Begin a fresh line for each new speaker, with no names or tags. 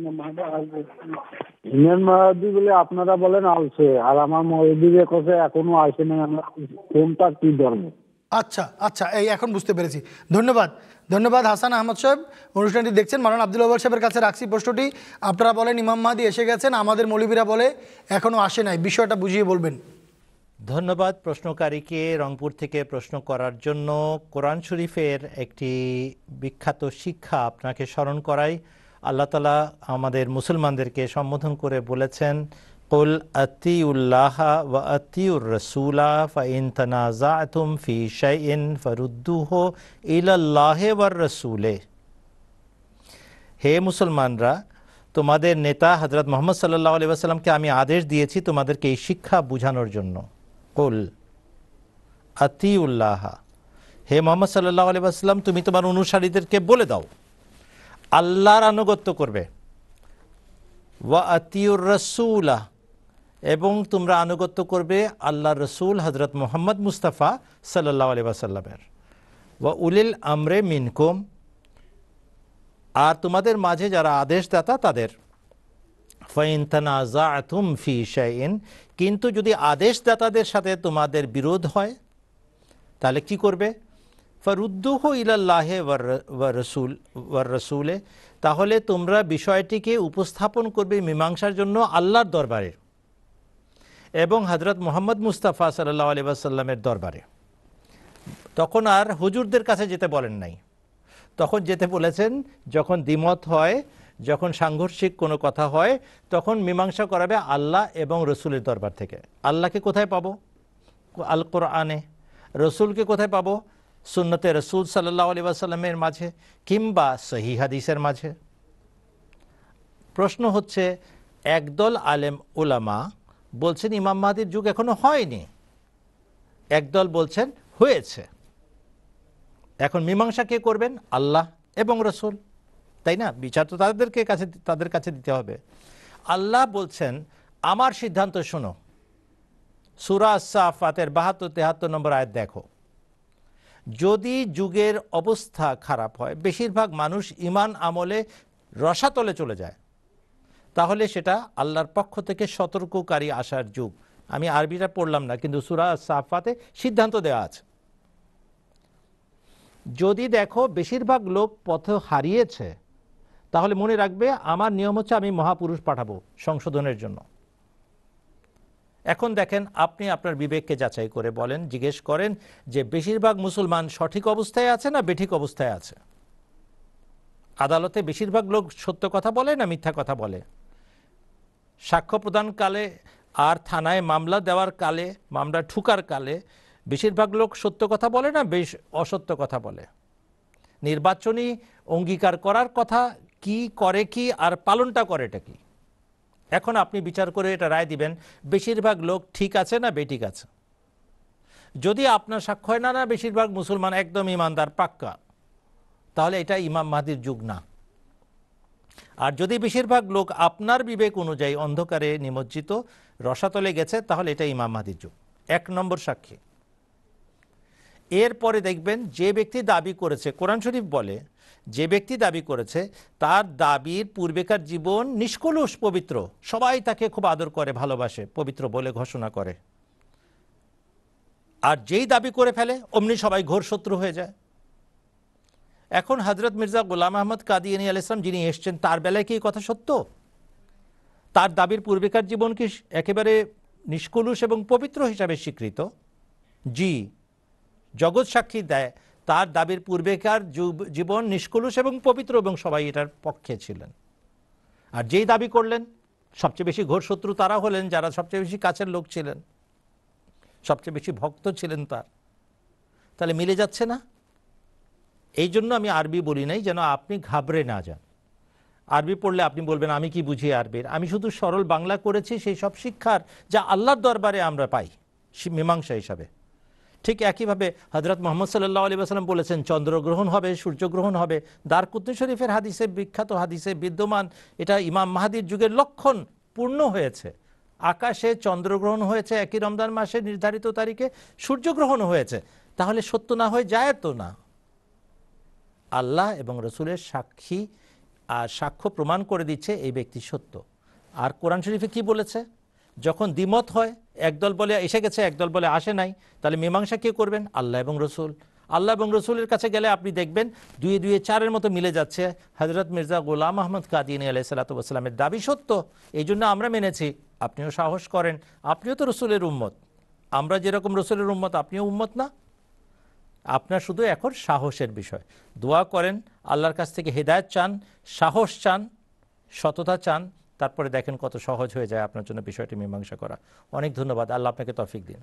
Indian মহাদি বলে আপনারা বলেন আসছে আর আমার মহাদিকে কোথায় এখনো আসে না আমরা কোনটা কি ধর্ম আচ্ছা আচ্ছা এই এখন বুঝতে পেরেছি ধন্যবাদ ধন্যবাদ হাসান আহমদ সাহেব অনুষ্ঠানটি দেখছেন মারান আব্দুল আবার সাহেবের কাছে রাখছি প্রশ্নটি আপনারা বলেন ইমাম মাহাদি এসে গেছেন আমাদের মৌলবীরা বলে এখনও আসে নাই বিষয়টা বুঝিয়ে বলবেন ধন্যবাদ প্রশ্নকারীকে রংপুর থেকে প্রশ্ন করার জন্য কোরআন শরীফের একটি বিখ্যাত শিক্ষা আপনাকে স্মরণ করায় আল্লাহ তালা আমাদের মুসলমানদেরকে সম্বোধন করে বলেছেন কুল উল্লাহ ওয়া আতিউর রসুলা ফাইন তনাজাতুম ফি শাইন ফরুদ্দুহ ইলাল্লাহে ওয়ার রসুলে হে মুসলমানরা তোমাদের নেতা হজরত মুহাম্মদ সাল্লাহ আলি আসাল্লামকে আমি আদেশ দিয়েছি তোমাদেরকে এই শিক্ষা বুঝানোর জন্য কুল আতিউল্লাহ হে মোহাম্মদ সাল্লাহ আলি আসাল্লাম তুমি তোমার অনুসারীদেরকে বলে দাও আল্লাহর আনুগত্য করবে ওয়া আতিউর রসুলা এবং তোমরা আনুগত্য করবে আল্লাহ রসুল হজরত মোহাম্মদ মুস্তাফা সাল্লাহ আলি ওয়াসাল্লামের ওয়া উলিল আমরে মিনকুম আর তোমাদের মাঝে যারা আদেশদাতা তাদের আতুম ফি শাইন কিন্তু যদি আদেশদাতাদের সাথে তোমাদের বিরোধ হয় তাহলে কি করবে ফরুদ্দুহ ইলাল্লাহে রসুল ওয়ার রসুলে তাহলে তোমরা বিষয়টিকে উপস্থাপন করবে মীমাংসার জন্য আল্লাহর দরবারে এবং হজরত মোহাম্মদ মুস্তাফা সাল্লাহ আলিবাসাল্লামের দরবারে তখন আর হুজুরদের কাছে যেতে বলেন নাই তখন যেতে বলেছেন যখন দ্বিমত হয় যখন সাংঘর্ষিক কোনো কথা হয় তখন মীমাংসা করাবে আল্লাহ এবং রসুলের দরবার থেকে আল্লাহকে কোথায় পাবো আল কোরআনে রসুলকে কোথায় পাবো সুন্নতে রসুল সাল্লাহ আলী ওয়াসাল্লামের মাঝে কিংবা সহি হাদিসের মাঝে প্রশ্ন হচ্ছে একদল আলেম ওলামা বলছেন ইমাম মাহাদির যুগ এখনো হয়নি একদল বলছেন হয়েছে এখন মীমাংসা কে করবেন আল্লাহ এবং রসুল তাই না বিচার তো তাদেরকে কাছে তাদের কাছে দিতে হবে আল্লাহ বলছেন আমার সিদ্ধান্ত শোনো সুরা সাফাতের বাহাত্তর তেহাত্তর নম্বর আয়াত দেখো যদি যুগের অবস্থা খারাপ হয় বেশিরভাগ মানুষ ইমান আমলে রসাতলে চলে যায় তাহলে সেটা আল্লাহর পক্ষ থেকে সতর্ককারী আসার যুগ আমি আরবিটা পড়লাম না কিন্তু সুরা সাফাতে সিদ্ধান্ত দেওয়া আছে যদি দেখো বেশিরভাগ লোক পথ হারিয়েছে তাহলে মনে রাখবে আমার নিয়ম হচ্ছে আমি মহাপুরুষ পাঠাবো সংশোধনের জন্য এখন দেখেন আপনি আপনার বিবেককে যাচাই করে বলেন জিজ্ঞেস করেন যে বেশিরভাগ মুসলমান সঠিক অবস্থায় আছে না বেঠিক অবস্থায় আছে আদালতে বেশিরভাগ লোক সত্য কথা বলে না মিথ্যা কথা বলে সাক্ষ্য প্রদানকালে আর থানায় মামলা দেওয়ার কালে মামলা ঠুকার কালে বেশিরভাগ লোক সত্য কথা বলে না বেশ অসত্য কথা বলে নির্বাচনী অঙ্গীকার করার কথা কি করে কি আর পালনটা করেটা কি এখন আপনি বিচার করে এটা রায় দিবেন বেশিরভাগ লোক ঠিক আছে না বেঠিক আছে যদি আপনার সাক্ষ্য হয় না না বেশিরভাগ মুসলমান একদম ইমানদার পাক্কা তাহলে এটা ইমাম মাহাদির যুগ না আর যদি বেশিরভাগ লোক আপনার বিবেক অনুযায়ী অন্ধকারে নিমজ্জিত রসাতলে গেছে তাহলে এটা ইমাম মাহাদির যুগ এক নম্বর সাক্ষী এরপরে দেখবেন যে ব্যক্তি দাবি করেছে কোরআন শরীফ বলে যে ব্যক্তি দাবি করেছে তার দাবির পূর্বেকার জীবন নিষ্কলুষ পবিত্র সবাই তাকে খুব আদর করে ভালোবাসে পবিত্র বলে ঘোষণা করে আর যেই দাবি করে ফেলে অমনি সবাই ঘোর শত্রু হয়ে যায় এখন হজরত মির্জা গোলাম আহমদ কাদিয়ানী আল ইসলাম যিনি এসছেন তার বেলায় কি কথা সত্য তার দাবির পূর্বেকার জীবন কি একেবারে নিষ্কলুষ এবং পবিত্র হিসাবে স্বীকৃত জি জগৎ সাক্ষী দেয় তার দাবির পূর্বেকার জীবন নিষ্কলুষ এবং পবিত্র এবং সবাই এটার পক্ষে ছিলেন আর যেই দাবি করলেন সবচেয়ে বেশি ঘোর শত্রু তারা হলেন যারা সবচেয়ে বেশি কাছের লোক ছিলেন সবচেয়ে বেশি ভক্ত ছিলেন তার তাহলে মিলে যাচ্ছে না এই জন্য আমি আরবি বলি নাই যেন আপনি ঘাবড়ে না যান আরবি পড়লে আপনি বলবেন আমি কি বুঝি আরবির আমি শুধু সরল বাংলা করেছি সেই সব শিক্ষার যা আল্লাহর দরবারে আমরা পাই মীমাংসা হিসাবে ঠিক একইভাবে হজরত মোহাম্মদ সাল্লাহ আলী আসালাম বলেছেন চন্দ্রগ্রহণ হবে সূর্যগ্রহণ হবে দারকুদ্দি শরীফের হাদিসে বিখ্যাত হাদিসে বিদ্যমান এটা ইমাম মাহাদির যুগের লক্ষণ পূর্ণ হয়েছে আকাশে চন্দ্রগ্রহণ হয়েছে একই রমজান মাসে নির্ধারিত তারিখে সূর্যগ্রহণ হয়েছে তাহলে সত্য না হয়ে যায় তো না আল্লাহ এবং রসুলের সাক্ষী আর সাক্ষ্য প্রমাণ করে দিচ্ছে এই ব্যক্তি সত্য আর কোরআন শরীফে কি বলেছে যখন দ্বিমত হয় একদল বলে এসে গেছে একদল বলে আসে নাই তাহলে মীমাংসা কে করবেন আল্লাহ এবং রসুল আল্লাহ এবং রসুলের কাছে গেলে আপনি দেখবেন দুয়ে দুয়ে চারের মতো মিলে যাচ্ছে হজরত মির্জা গোলাম আহমদ কাদিনী আলাই সালাতামের দাবি সত্য এই জন্য আমরা মেনেছি আপনিও সাহস করেন আপনিও তো রসুলের উম্মত আমরা যেরকম রসুলের উম্মত আপনিও উম্মত না আপনার শুধু এখন সাহসের বিষয় দোয়া করেন আল্লাহর কাছ থেকে হেদায়ত চান সাহস চান সততা চান তারপরে দেখেন কত সহজ হয়ে যায় আপনার জন্য বিষয়টি মীমাংসা করা অনেক ধন্যবাদ আল্লাহ আপনাকে তফিক দিন